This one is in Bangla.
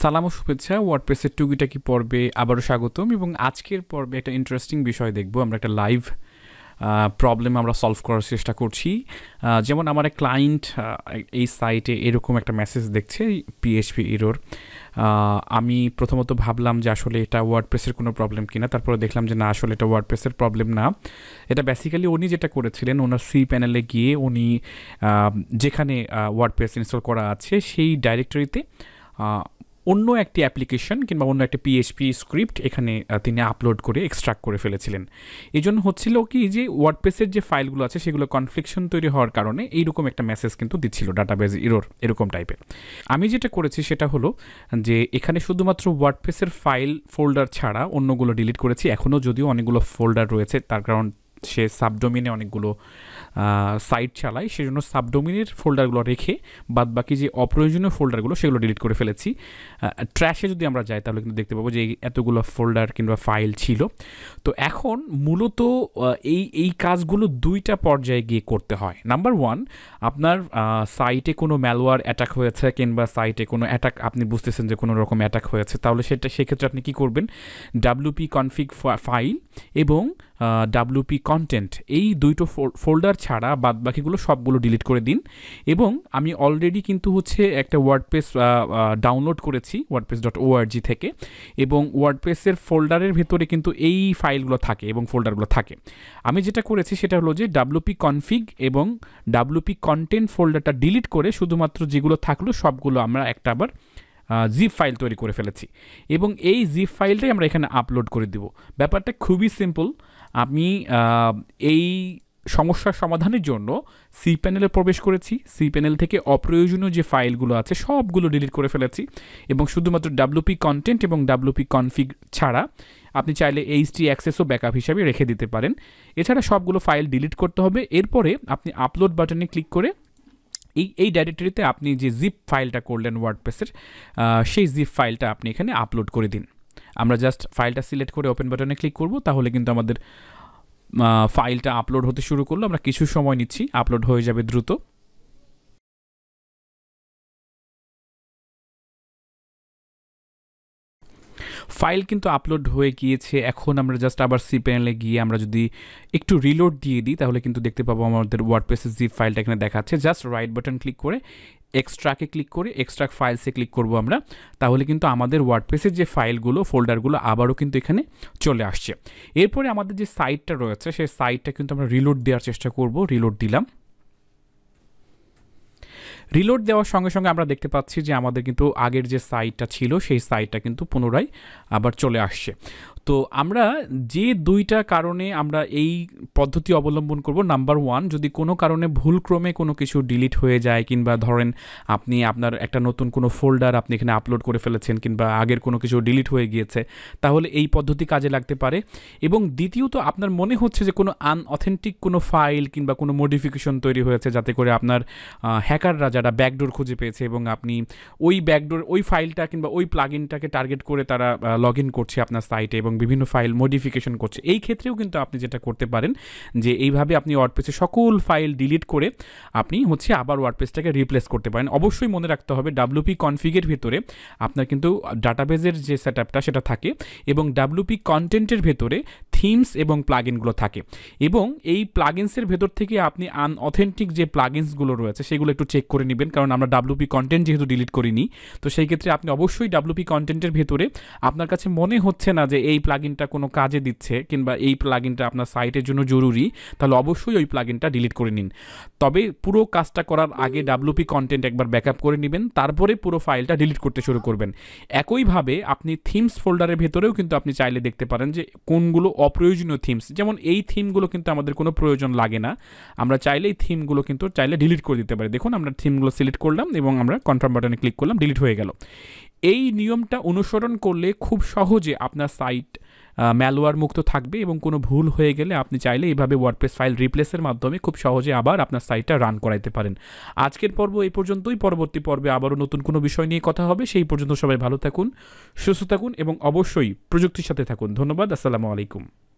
সালাম ও শুভেচ্ছা ওয়ার্ডপ্রেসের টুকিটাকি পর্বে আবারও স্বাগতম এবং আজকের পর্বে একটা ইন্টারেস্টিং বিষয় দেখব আমরা একটা লাইভ প্রবলেম আমরা সলভ করার চেষ্টা করছি যেমন আমার এক ক্লায়েন্ট এই সাইটে এরকম একটা মেসেজ দেখছে পিএইচপি ইরোর আমি প্রথমত ভাবলাম যে আসলে এটা ওয়ার্ডপ্রেসের কোনো প্রবলেম কিনা তারপরে দেখলাম যে না আসলে এটা ওয়ার্ডপ্রেসের প্রবলেম না এটা বেসিক্যালি উনি যেটা করেছিলেন ওনার সি প্যানেলে গিয়ে উনি যেখানে ওয়ার্ডপ্রেস ইনস্টল করা আছে সেই ডাইরেক্টরিতে অন্য একটি অ্যাপ্লিকেশন কিংবা অন্য একটা পিএইচপি স্ক্রিপ্ট এখানে তিনি আপলোড করে এক্সট্রাক্ট করে ফেলেছিলেন এই জন্য হচ্ছিল কি যে ওয়ার্ডপ্রেসের যে ফাইলগুলো আছে সেগুলো কনফ্লিকশন তৈরি হওয়ার কারণে এইরকম একটা মেসেজ কিন্তু দিচ্ছিল ডাটাবেজ ইরোর এরকম টাইপের আমি যেটা করেছি সেটা হলো যে এখানে শুধুমাত্র ওয়ার্ডপ্রেসের ফাইল ফোল্ডার ছাড়া অন্যগুলো ডিলিট করেছি এখনও যদিও অনেকগুলো ফোল্ডার রয়েছে তার কারণ সে সাবডোমিনে অনেকগুলো সাইট চালায় সেজন্য সাবডোমিনের ফোল্ডারগুলো রেখে বাদ বাকি যে অপ্রয়োজনীয় ফোল্ডারগুলো সেগুলো ডিলিট করে ফেলেছি ট্র্যাশে যদি আমরা যাই তাহলে কিন্তু দেখতে পাবো যে এতগুলো ফোল্ডার কিংবা ফাইল ছিল তো এখন মূলত এই এই কাজগুলো দুইটা পর্যায়ে গিয়ে করতে হয় নাম্বার ওয়ান আপনার সাইটে কোনো ম্যালওয়ার অ্যাটাক হয়েছে কিংবা সাইটে কোনো অ্যাটাক আপনি বুঝতেছেন যে কোনো রকম অ্যাটাক হয়েছে তাহলে সেটা সেক্ষেত্রে আপনি কি করবেন ডাব্লিউপি কনফিগ ফাইল এবং ডাব্লুপি কন্টেন্ট এই দুইটো ফোল্ডার ছাড়া বাদ বাকিগুলো সবগুলো ডিলিট করে দিন এবং আমি অলরেডি কিন্তু হচ্ছে একটা ওয়ার্ডপ্রেস ডাউনলোড করেছি ওয়ার্ডপ্রেস ডট ওআরজি থেকে এবং ওয়ার্ডপ্রেসের ফোল্ডারের ভেতরে কিন্তু এই ফাইলগুলো থাকে এবং ফোল্ডারগুলো থাকে আমি যেটা করেছি সেটা হলো যে ডাব্লুপি কনফিগ এবং ডাব্লুপি কন্টেন্ট ফোল্ডারটা ডিলিট করে শুধুমাত্র যেগুলো থাকলো সবগুলো আমরা একটা আবার জিপ ফাইল তৈরি করে ফেলেছি এবং এই জিপ ফাইলটাই আমরা এখানে আপলোড করে দেব ব্যাপারটা খুবই সিম্পল আমি এই সমস্যার সমাধানের জন্য সি প্যানেলে প্রবেশ করেছি সি প্যানেল থেকে অপ্রয়োজনীয় যে ফাইলগুলো আছে সবগুলো ডিলিট করে ফেলেছি এবং শুধুমাত্র ডাব্লুপি কন্টেন্ট এবং ডাব্লুপি কনফিগ ছাড়া আপনি চাইলে এইচটি অ্যাক্সেসও ব্যাকআপ হিসাবে রেখে দিতে পারেন এছাড়া সবগুলো ফাইল ডিলিট করতে হবে এরপরে আপনি আপলোড বাটনে ক্লিক করে এই এই ডাইরেক্টরিতে আপনি যে জিপ ফাইলটা করলেন ওয়ার্ডপ্রেসের সেই জিপ ফাইলটা আপনি এখানে আপলোড করে দিন আমরা জাস্ট ফাইলটা সিলেক্ট করে ওপেন বাটনে ক্লিক করব তাহলে কিন্তু আমাদের ফাইলটা আপলোড হতে শুরু করলো আমরা কিছু সময় নিচ্ছি আপলোড হয়ে যাবে দ্রুত ফাইল কিন্তু আপলোড হয়ে গিয়েছে এখন আমরা জাস্ট আবার সি প্যানেলে গিয়ে আমরা যদি একটু রিলোড দিয়ে দিই তাহলে কিন্তু দেখতে পাবো আমাদের ওয়ার্ডপ্রেসের যে ফাইলটা এখানে দেখাচ্ছে জাস্ট রাইট বাটন ক্লিক করে এক্সট্রাকে ক্লিক করে এক্সট্রা ফাইলসে ক্লিক করব আমরা তাহলে কিন্তু আমাদের ওয়ার্ডপ্রেসের যে ফাইলগুলো ফোল্ডারগুলো আবারও কিন্তু এখানে চলে আসছে এরপরে আমাদের যে সাইটটা রয়েছে সেই সাইটটা কিন্তু আমরা রিলোড দেওয়ার চেষ্টা করব রিলোড দিলাম রিলোড দেওয়ার সঙ্গে সঙ্গে আমরা দেখতে পাচ্ছি যে আমাদের কিন্তু আগের যে সাইটটা ছিল সেই সাইটটা কিন্তু পুনরায় আবার চলে আসছে তো আমরা যে দুইটা কারণে আমরা এই পদ্ধতি অবলম্বন করব নাম্বার ওয়ান যদি কোনো কারণে ভুলক্রমে কোনো কিছু ডিলিট হয়ে যায় কিংবা ধরেন আপনি আপনার একটা নতুন কোনো ফোল্ডার আপনি এখানে আপলোড করে ফেলেছেন কিংবা আগের কোনো কিছু ডিলিট হয়ে গিয়েছে তাহলে এই পদ্ধতি কাজে লাগতে পারে এবং দ্বিতীয়ত আপনার মনে হচ্ছে যে কোনো আনঅথেন্টিক কোনো ফাইল কিংবা কোনো মডিফিকেশন তৈরি হয়েছে যাতে করে আপনার হ্যাকাররা যারা ব্যাকডোর খুঁজে পেয়েছে এবং আপনি ওই ব্যাকডোর ওই ফাইলটা কিংবা ওই প্লাগিনটাকে টার্গেট করে তারা লগ ইন করছে আপনার সাইটে এবং বিভিন্ন ফাইল মডিফিকেশন করছে এই ক্ষেত্রেও কিন্তু আপনি যেটা করতে পারেন যে এইভাবে আপনি ওয়ার্ডপ্রেসে সকল ফাইল ডিলিট করে আপনি হচ্ছে আবার ওয়ার্ডপ্রেসটাকে রিপ্লেস করতে পারেন অবশ্যই মনে রাখতে হবে ডাব্লুপি কনফিগের ভেতরে আপনার কিন্তু ডাটাবেজের যে সেট সেটা থাকে এবং ডাব্লুপি কন্টেন্টের ভেতরে থিমস এবং প্লাগিনগুলো থাকে এবং এই প্লাগিন্সের ভেতর থেকে আপনি আনঅথেন্টিক যে প্লাগিন্সগুলো রয়েছে সেগুলো একটু চেক করে নেবেন কারণ আমরা ডাব্লুপি কন্টেন্ট যেহেতু ডিলিট করিনি তো সেই ক্ষেত্রে আপনি অবশ্যই ডাব্লুপি কন্টেন্টের ভেতরে আপনার কাছে মনে হচ্ছে না যে এই প্লাগিনটা কোনো কাজে দিচ্ছে কিংবা এই প্লাগিনটা আপনার সাইটের জন্য জরুরি তাহলে অবশ্যই ওই প্লাগিনটা ডিলিট করে নিন তবে পুরো কাজটা করার আগে ডাব্লুপি কন্টেন্ট একবার ব্যাকআপ করে নেবেন তারপরে পুরো ফাইলটা ডিলিট করতে শুরু করবেন একইভাবে আপনি থিমস ফোল্ডারের ভেতরেও কিন্তু আপনি চাইলে দেখতে পারেন যে কোনগুলো অপ্রয়োজনীয় থিমস যেমন এই থিমগুলো কিন্তু আমাদের কোনো প্রয়োজন লাগে না আমরা চাইলে এই থিমগুলো কিন্তু চাইলে ডিলিট করে দিতে পারি দেখুন আমরা থিমগুলো সিলেক্ট করলাম এবং আমরা কনফার্ম বাটনে ক্লিক করলাম ডিলিট হয়ে গেল এই নিয়মটা অনুসরণ করলে খুব সহজে আপনার সাইট ম্যালওয়ার মুক্ত থাকবে এবং কোনো ভুল হয়ে গেলে আপনি চাইলে এইভাবে ওয়ার্ডপ্রেস ফাইল রিপ্লেসের মাধ্যমে খুব সহজে আবার আপনার সাইটটা রান করাইতে পারেন আজকের পর্ব এই পর্যন্তই পরবর্তী পর্বে আবারও নতুন কোনো বিষয় নিয়ে কথা হবে সেই পর্যন্ত সবাই ভালো থাকুন সুস্থ থাকুন এবং অবশ্যই প্রযুক্তির সাথে থাকুন ধন্যবাদ আসসালামু আলাইকুম